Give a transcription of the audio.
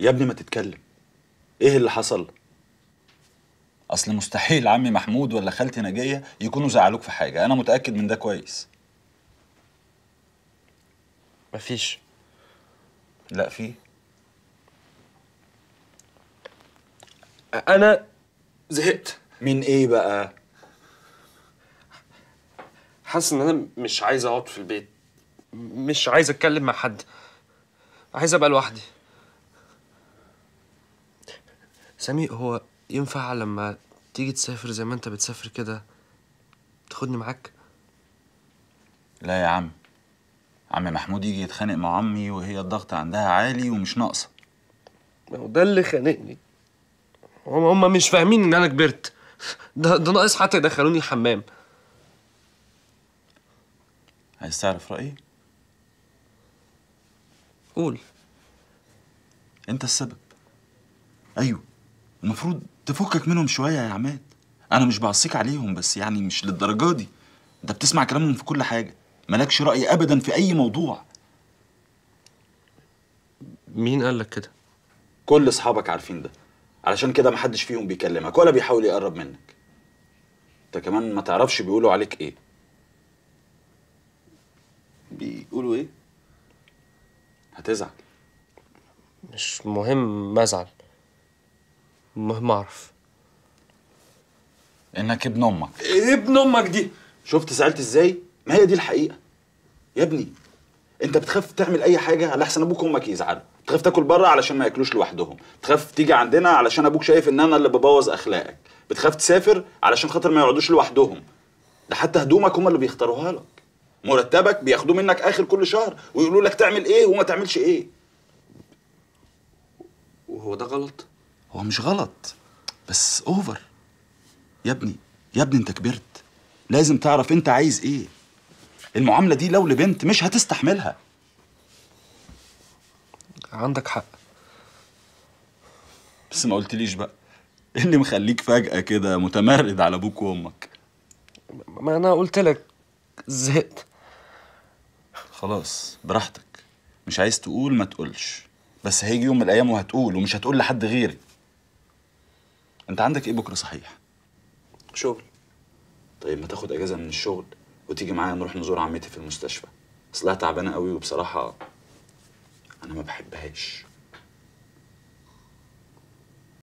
يا ابني ما تتكلم ايه اللي حصل اصل مستحيل عمي محمود ولا خالتي نجيه يكونوا زعلوك في حاجه انا متاكد من ده كويس مفيش لا في انا زهقت من ايه بقى حاسس ان انا مش عايز اقعد في البيت مش عايز اتكلم مع حد عايز ابقى لوحدي سامي هو ينفع لما تيجي تسافر زي ما انت بتسافر كده تاخدني معاك لا يا عم عم محمود يجي يتخانق مع عمي وهي الضغط عندها عالي ومش ناقصه ما هو ده اللي خانقني هم هم مش فاهمين ان انا كبرت ده ده ناقص حتى يدخلوني الحمام عايز تعرف رايي قول انت السبب ايوه المفروض تفكك منهم شويه يا عماد انا مش بعصيك عليهم بس يعني مش للدرجه دي انت بتسمع كلامهم في كل حاجه مالكش راي ابدا في اي موضوع مين قال لك كده كل اصحابك عارفين ده علشان كده محدش فيهم بيكلمك ولا بيحاول يقرب منك انت كمان ما تعرفش بيقولوا عليك ايه بيقولوا ايه هتزعل مش مهم ما ازعل ما ما اعرف انك ابن امك ابن امك دي شفت زعلت ازاي ما هي دي الحقيقه يا ابني انت بتخاف تعمل اي حاجه على احسن ابوك وامك يزعلوا تخاف تاكل بره علشان ما ياكلوش لوحدهم تخاف تيجي عندنا علشان ابوك شايف ان انا اللي ببوظ اخلاقك بتخاف تسافر علشان خاطر ما يقعدوش لوحدهم ده حتى هدومك هم اللي بيختاروها لك مرتبك بياخدوه منك اخر كل شهر ويقولوا لك تعمل ايه وما تعملش ايه وهو ده غلط هو مش غلط بس اوفر يا ابني يا ابني انت كبرت لازم تعرف انت عايز ايه المعامله دي لو لبنت مش هتستحملها عندك حق بس ما قلتليش بقى ايه اللي مخليك فجأة كده متمرد على ابوك وامك ما انا قلت لك زهقت خلاص براحتك مش عايز تقول ما تقولش بس هيجي يوم من الايام وهتقول ومش هتقول لحد غيرك انت عندك ايه بكره صحيح شغل طيب ما تاخد اجازه من الشغل وتيجي معايا نروح نزور عمتي في المستشفى اصلها تعبانه قوي وبصراحه انا ما بحبهاش